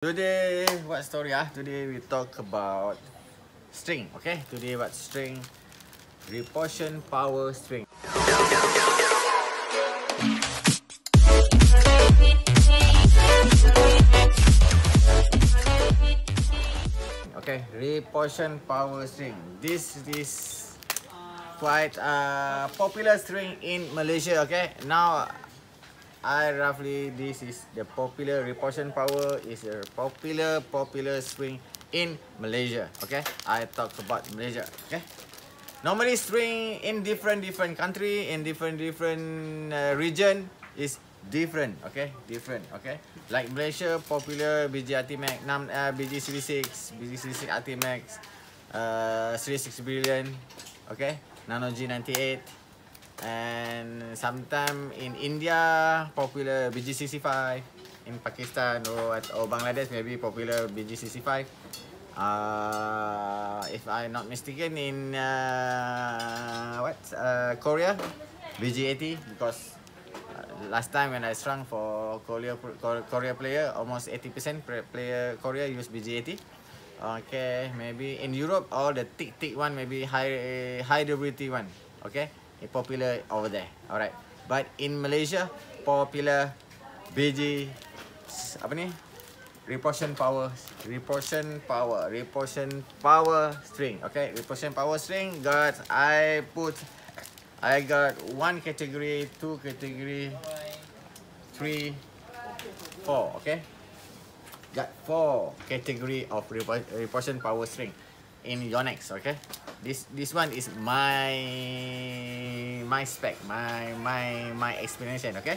Today, what story ah? Today we talk about string, okay? Today about string, repulsion power string. Okay, repulsion power string. This is quite a uh, popular string in Malaysia, okay? Now, I roughly this is the popular repulsion power is a popular popular string in Malaysia. Okay, I talk about Malaysia. Okay, normally string in different different country in different different uh, region is different. Okay, different. Okay, like Malaysia popular BG Max, Nam BG CV6, BG CV6 Max, uh, 36 billion. Okay, Nano G98. And sometimes in India, popular BG65. In Pakistan or, at or Bangladesh, maybe popular BG65. Uh, if I not mistaken, in uh, what uh, Korea, BG80. Because uh, last time when I strung for Korea, Korea player, almost 80% player Korea use BG80. Okay, maybe in Europe, all the thick, thick one, maybe high, high durability one. Okay. It's eh, popular over there. Alright. But in Malaysia, popular BG apa ni? Repulsion power, repulsion power, repulsion power string. Okay, repulsion power string. Got I put, I got one category, two category, three, four. Okay, got four category of repulsion power string in Yonex. Okay this this one is my my spec my my my explanation okay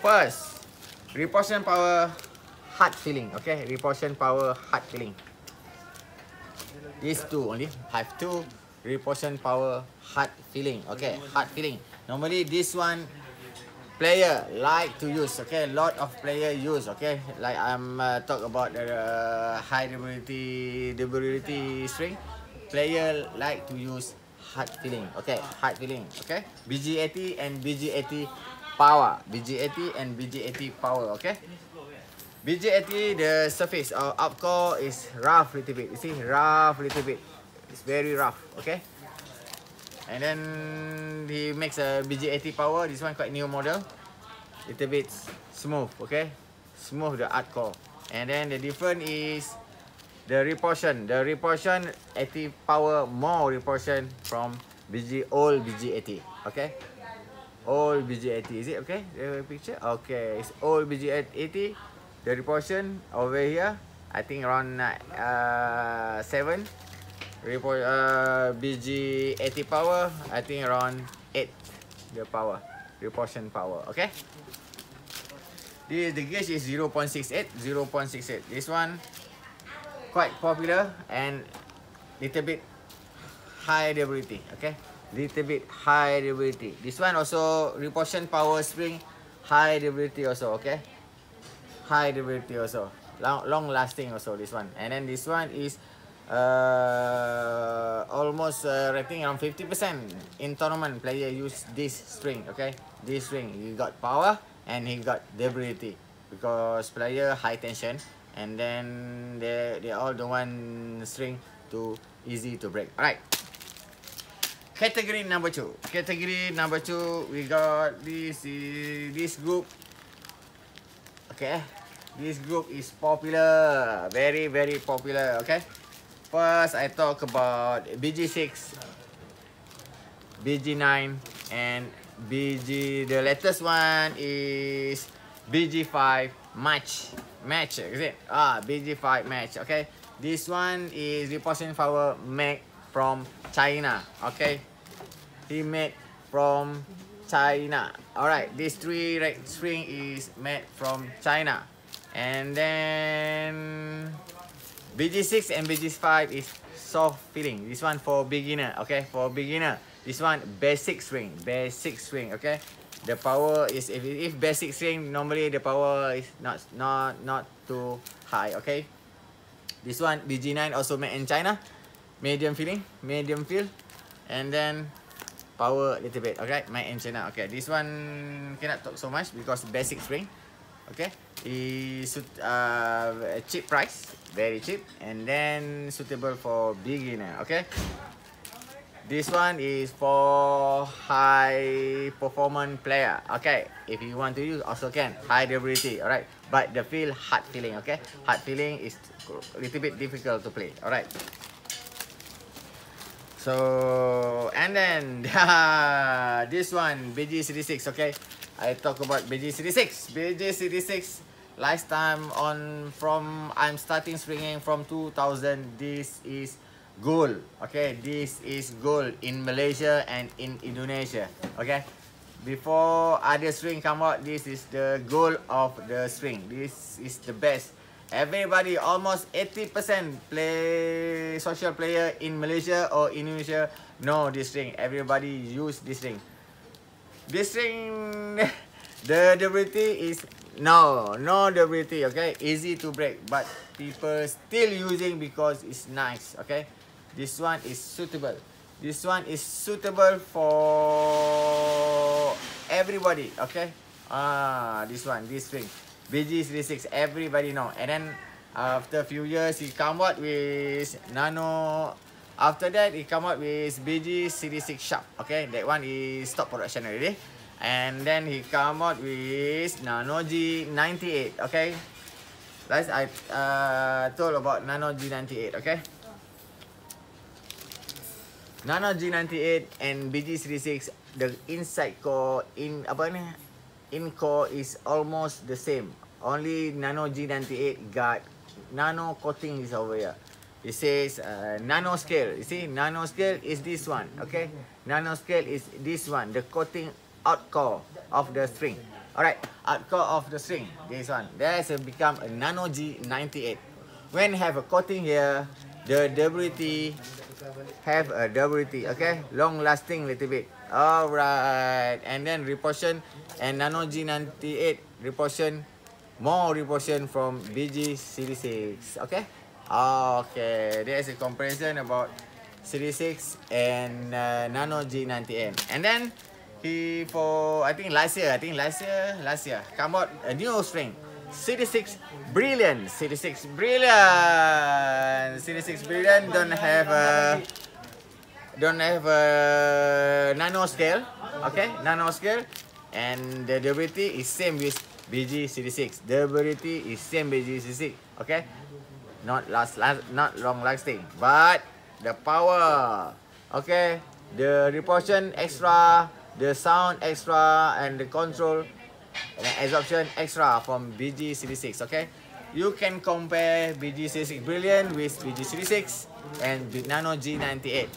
first repulsion power hard feeling okay repulsion power hard feeling these two only have two repulsion power hard feeling okay hard feeling normally this one player like to use okay lot of player use okay like i'm uh, talk about the uh, high durability durability string player like to use hard feeling. Okay, hard feeling. Okay, BG80 and BG80 power. BG80 and BG80 power. Okay. BG80 the surface or up core is rough little bit. You see rough little bit. It's very rough. Okay. And then he makes a BG80 power. This one quite new model. Little bit smooth. Okay. Smooth the hard core. And then the different is the reportion the reportion 80 power more reportion from BG old BG 80 okay old BG 80 is it okay the picture okay it's old BG 80 the reportion over here I think around uh, seven. report uh, BG 80 power I think around eight. the power reportion power okay This the gauge is 0.68 0.68 this one quite popular and little bit high durability okay little bit high durability this one also repulsion power spring high durability also okay high durability also long, long lasting also this one and then this one is uh almost uh, i think around 50 percent in tournament player use this string okay this string he got power and he got durability because player high tension and then they, they all don't want string too easy to break alright category number two category number two we got this this group okay this group is popular very very popular okay first I talk about BG6 BG9 and BG the latest one is BG5 match match. Is it? Ah, BG5 match. Okay. This one is reposition power made from China. Okay. He made from China. Alright, this three red string is made from China. And then BG6 and BG5 is soft feeling. This one for beginner, okay? For beginner. This one basic string, basic string, okay? the power is if if basic string normally the power is not not not too high okay this one BG9 also made in China medium feeling medium feel and then power little bit okay my China okay this one cannot talk so much because basic spring okay is uh, cheap price very cheap and then suitable for beginner okay This one is for high performance player. Okay, if you want to use, also can. High durability, alright. But the feel, hard feeling, okay. Hard feeling is little bit difficult to play, alright. So, and then, this one, BG-36, okay. I talk about BG-36. BG-36, lifetime on, from, I'm starting swinging from 2000. This is Gold, Okay, this is gold in Malaysia and in Indonesia. Okay, before other swing come out, this is the gold of the swing. This is the best. Everybody almost 80% play social player in Malaysia or Indonesia know this ring. Everybody use this ring. This ring, the durability is no, no durability, okay? Easy to break, but people still using because it's nice, okay? This one is suitable. This one is suitable for everybody. Okay. Ah, this one, this thing, BG36, everybody know. And then, after a few years, he come out with Nano. After that, he come out with BG36 Sharp. Okay, that one is stop production already. And then, he come out with Nano G98. Okay. Last I uh, told about Nano G98. Okay. Nano G98 and BG36 the inside core in apa ni in core is almost the same only Nano G98 got nano coating is over here it says uh, nano scale you see nano scale is this one okay nano scale is this one the coating out core of the string alright out core of the string this one that's become a Nano G98 when have a coating here the WT have a double T, okay? Long lasting little bit. Alright. And then reportion and Nano g ninety eight reportion. More reportion from BG cd six, okay? Okay. There is a comparison about cd six and uh, Nano g ninety eight. And then, he for, I think last year, I think last year, last year, come out a new string. City 6 Brilliant. City 6 Brilliant. City 6 Brilliant don't have a don't have a nano scale. Okay, nano scale. And the durability is same with BG CD6. Durability is same BG CD6. Okay, not last, last not long lasting, but the power. Okay, the reportion extra, the sound extra, and the control Then absorption extra from BG CD6, okay? You can compare BG CD6 Brilliant with BG CD6 and Nano G98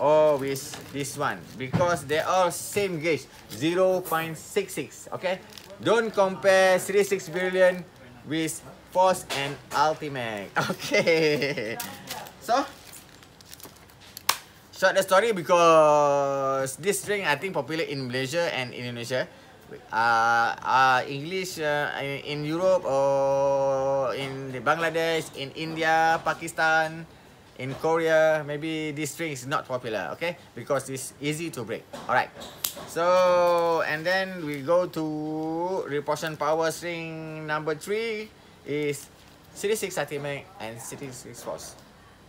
or with this one because they all same gauge 0.66, okay? Don't compare CD6 Brilliant with Force and Ultimate, okay? So, short the story because this drink I think popular in Malaysia and Indonesia. Uh, uh, English uh, in Europe or in Bangladesh, in India, Pakistan, in Korea, maybe this string is not popular, okay? Because it's easy to break. All right. So, and then we go to repulsion power string number three is city six cm and city six force.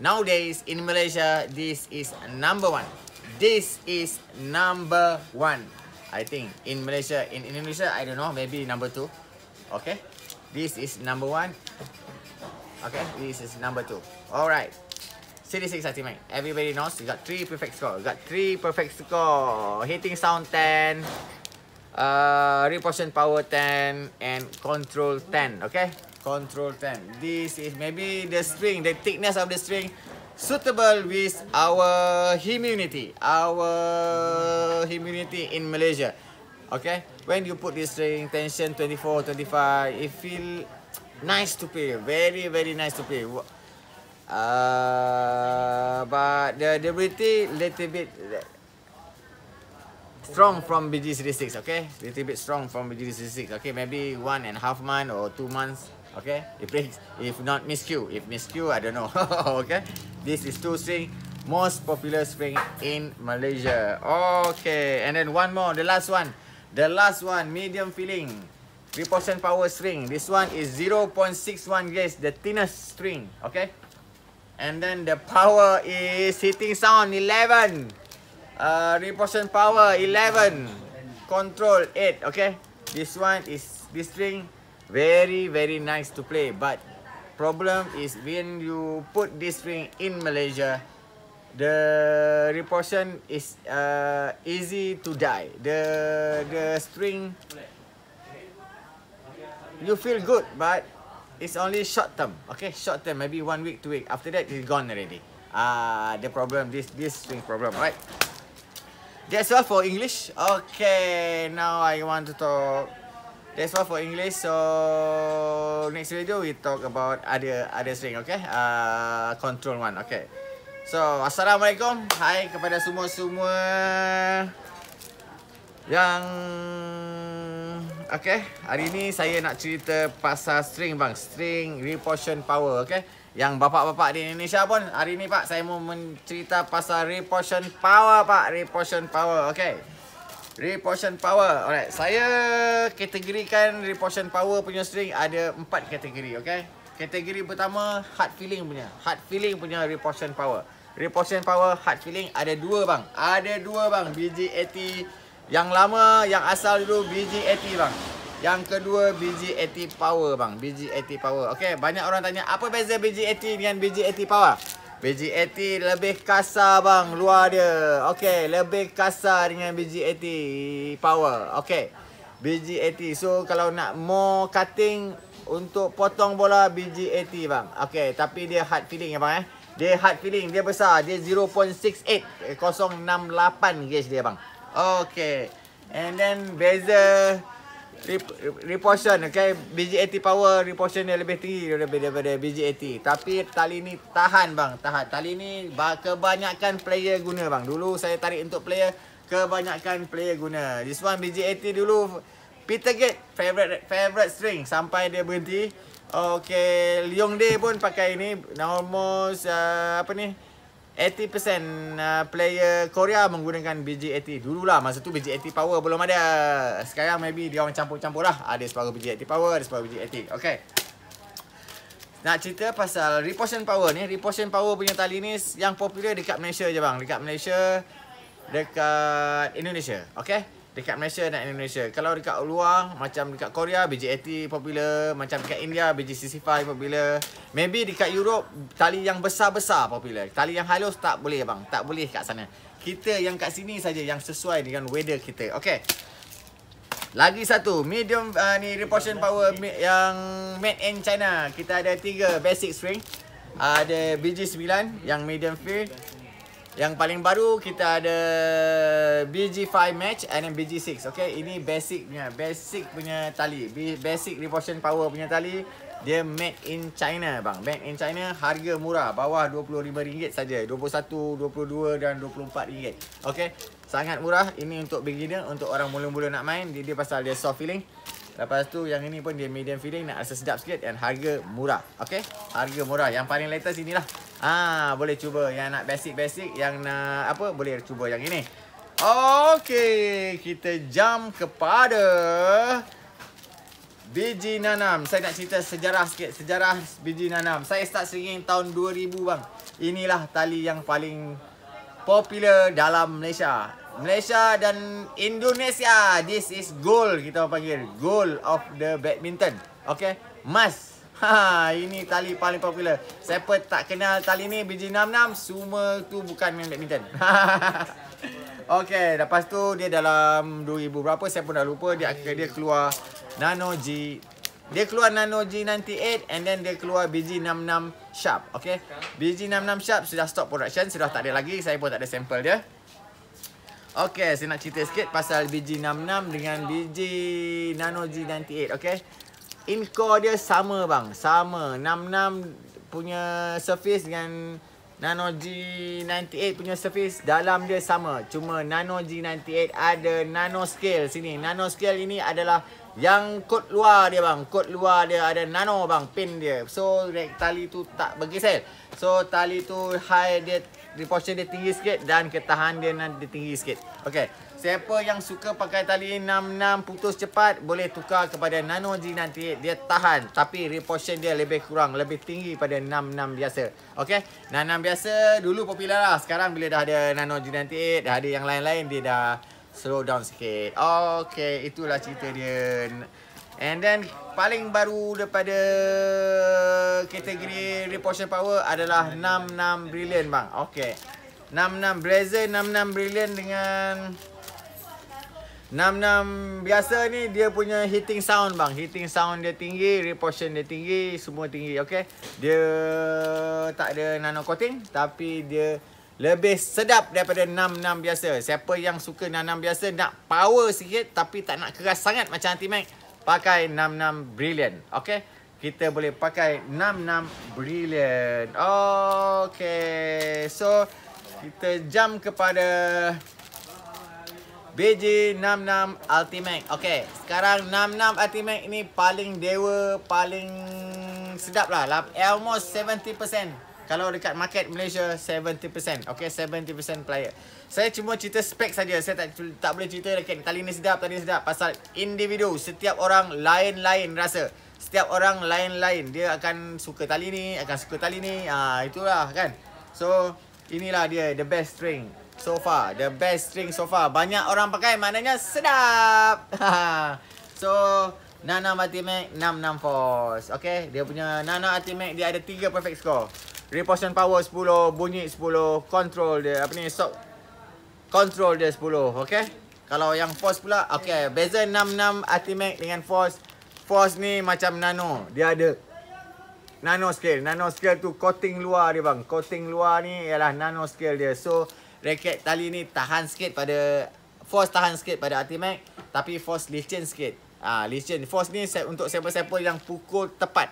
Nowadays, in Malaysia, this is number one. This is number one. I think in Malaysia, in Indonesia, I don't know, maybe number two. Okay, this is number one. Okay, this is number two. All right, City Six Ultimate. Everybody knows you got three perfect score. You got three perfect score. Hitting sound 10, uh, repulsion power 10, and control 10. Okay, control 10. This is maybe the string, the thickness of the string suitable with our humidity, our humidity in Malaysia. Okay, when you put this ring tension 24, 25, it feel nice to pay, very very nice to pay. Uh, but the durability little bit strong from BG36, okay? Little bit strong from BG36, okay? Maybe one and a half month or two months, okay? If if not miscue, if miscue, I don't know, okay? This is two string, most popular string in Malaysia. Okay, and then one more, the last one. The last one, medium filling. percent power string. This one is 0.61 gauge, the thinnest string, okay? And then the power is hitting sound 11. Uh, percent power 11. Control 8, okay? This one is, this string, very, very nice to play. But problem is when you put this ring in Malaysia, the reportion is uh, easy to die. The the string, you feel good, but it's only short term. Okay, short term, maybe one week, two week. After that, it's gone already. Ah, uh, the problem, this this string problem, right? That's all for English. Okay, now I want to talk. That's all for English. So next video we talk about other other string, okay? Uh, control one, okay? So assalamualaikum, hai kepada semua semua yang okay. Hari ini saya nak cerita pasal string bang, string repulsion power, okay? Yang bapak-bapak di Indonesia pun hari ini pak saya mau mencerita pasal repulsion power pak, repulsion power, okay? Reportion power. Alright, saya kategorikan reportion power punya string ada empat kategori, okay? Kategori pertama, hard feeling punya. Hard feeling punya reportion power. Reportion power, hard feeling ada dua bang. Ada dua bang, BG80 yang lama, yang asal dulu, BG80 bang. Yang kedua, BG80 power bang. BG80 power. Okay, banyak orang tanya, apa beza BG80 dengan BG80 power? Biji AT lebih kasar bang luar dia. Okey, lebih kasar dengan biji AT power. Okey. Biji AT. So kalau nak more cutting untuk potong bola biji AT bang. Okey, tapi dia hard feeling ya bang eh. Dia hard feeling, dia besar. Dia 0.68 068 gauge dia bang. Okey. And then bezel Reportion okay BG80 power reportion dia lebih tinggi daripada, daripada BG80 Tapi tali ni tahan bang tahan. Tali ni kebanyakan player guna bang Dulu saya tarik untuk player Kebanyakan player guna This one BG80 dulu Peter Gate favorite, favorite string Sampai dia berhenti Okay Leong Day pun pakai ini Normal uh, Apa ni 80% uh, player Korea menggunakan biji dulu lah masa tu biji 80 power belum ada Sekarang maybe dia orang campur-campur lah Ada separuh biji 80 power, ada separuh biji 80 Okay Nak cerita pasal repulsion power ni Repulsion power punya tali ni yang popular dekat Malaysia je bang Dekat Malaysia Dekat Indonesia Okay dekat Malaysia dan Indonesia. Kalau dekat luar macam dekat Korea BJ80 popular, macam dekat India BJ65 popular. Maybe dekat Europe tali yang besar-besar popular. Tali yang halus tak boleh bang, tak boleh kat sana. Kita yang kat sini saja yang sesuai dengan weather kita. Okay. Lagi satu, medium uh, ni reportion power yang made in China. Kita ada tiga basic string. Uh, ada BJ9 yang medium feel, yang paling baru kita ada BG5 match and then BG6. Okay, ini basic punya, basic punya tali. Basic revolution power punya tali. Dia made in China bang. Made in China harga murah. Bawah RM25 saja. RM21, RM22 dan RM24. Okay. Sangat murah. Ini untuk beginner. Untuk orang mula-mula nak main. Dia, dia pasal dia soft feeling. Lepas tu yang ini pun dia medium filling nak rasa sedap sikit dan harga murah. Okey? Harga murah. Yang paling latest inilah. Ah, boleh cuba yang nak basic-basic, yang nak apa? Boleh cuba yang ini. Okey, kita jump kepada biji nanam. Saya nak cerita sejarah sikit, sejarah biji nanam. Saya start singing tahun 2000 bang. Inilah tali yang paling popular dalam Malaysia. Malaysia dan Indonesia. This is goal kita panggil goal of the badminton. Okay, mas. Ha, ini tali paling popular. Siapa tak kenal tali ni biji 66 semua tu bukan main badminton. Okey, lepas tu dia dalam 2000 berapa saya pun dah lupa dia dia keluar Nano G. Dia keluar Nano G98 and then dia keluar biji 66 sharp. Okay, Biji 66 sharp sudah stop production, sudah tak ada lagi. Saya pun tak ada sampel dia. Okay, saya nak cerita sikit pasal BG66 dengan BG Nano G98, okay? In core dia sama bang, sama. 66 punya surface dengan Nano G98 punya surface dalam dia sama. Cuma Nano G98 ada nano scale sini. Nano scale ini adalah yang kod luar dia bang. Kod luar dia ada nano bang, pin dia. So, tali tu tak bergesel. So, tali tu high dia Reportion dia tinggi sikit dan ketahan dia, dia tinggi sikit Okay Siapa yang suka pakai tali 66 putus cepat Boleh tukar kepada Nano G98 Dia tahan Tapi reportion dia lebih kurang Lebih tinggi pada 66 biasa Okay 66 biasa dulu popular lah Sekarang bila dah ada Nano G98 Dah ada yang lain-lain Dia dah slow down sikit Okay Itulah cerita dia And then paling baru daripada kategori reportion power adalah 66 brilliant bang. Okey. 66 blazer 66 brilliant dengan 66 biasa ni dia punya heating sound bang. Heating sound dia tinggi, reportion dia tinggi, semua tinggi. okay, Dia tak ada nano coating tapi dia lebih sedap daripada 66 biasa. Siapa yang suka 66 biasa nak power sikit tapi tak nak keras sangat macam anti Antimax pakai 66 brilliant okey kita boleh pakai 66 brilliant okey so kita jump kepada BG66 Ultimate Okay, sekarang 66 Ultimate ni paling dewa, paling sedap lah Almost 70% kalau dekat market Malaysia 70% Okay 70% player Saya cuma cerita spek saja Saya tak tak boleh cerita dekat Tali ni sedap tali ni sedap Pasal individu Setiap orang lain-lain rasa Setiap orang lain-lain Dia akan suka tali ni Akan suka tali ni Ah Itulah kan So Inilah dia The best string So far The best string so far Banyak orang pakai Maknanya sedap So Nana Ultimate 664 Okay Dia punya Nana Ultimate Dia ada 3 perfect score Repulsion power 10 Bunyi 10 Control dia Apa ni so Control dia 10 Okay Kalau yang force pula Okay Beza 66 Ultimate dengan force Force ni macam nano Dia ada Nano scale Nano scale tu coating luar dia bang Coating luar ni ialah nano scale dia So Raket tali ni tahan sikit pada Force tahan sikit pada Ultimate Tapi force licin sikit Ah, licin Force ni untuk siapa-siapa yang pukul tepat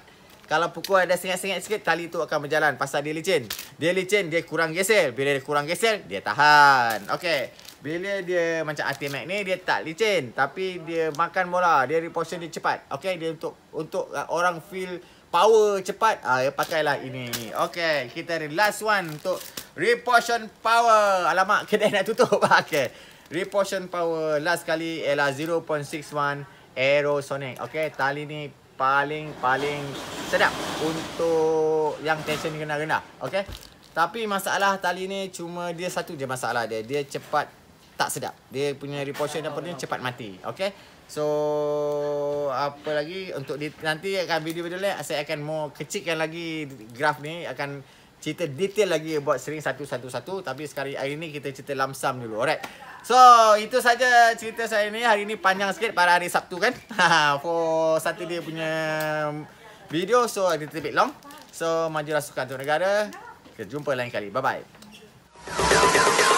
kalau pukul ada sengit-sengit sikit Tali tu akan berjalan Pasal dia licin Dia licin Dia kurang geser Bila dia kurang geser Dia tahan Okay Bila dia macam ultimate ni Dia tak licin Tapi dia makan bola Dia reportion dia cepat Okay Dia untuk untuk uh, orang feel power cepat ah, Dia ya, pakailah ini Okay Kita ada last one Untuk reportion power Alamak Kedai nak tutup Okay Reportion power Last kali Ialah 0.61 Aerosonic Okay Tali ni paling paling sedap untuk yang tension kena-kena, Okey. Tapi masalah tali ni cuma dia satu je masalah dia. Dia cepat tak sedap. Dia punya reportion dan punya cepat mati. Okey. So apa lagi untuk di, nanti akan video-video lain saya akan mau kecilkan lagi graf ni akan cerita detail lagi buat sering satu-satu-satu tapi sekali hari ini kita cerita lamsam dulu alright so itu saja cerita saya ni hari ini panjang sikit pada hari Sabtu kan for satu dia punya video so a little bit long so majulah sukan tu negara kita jumpa lain kali bye bye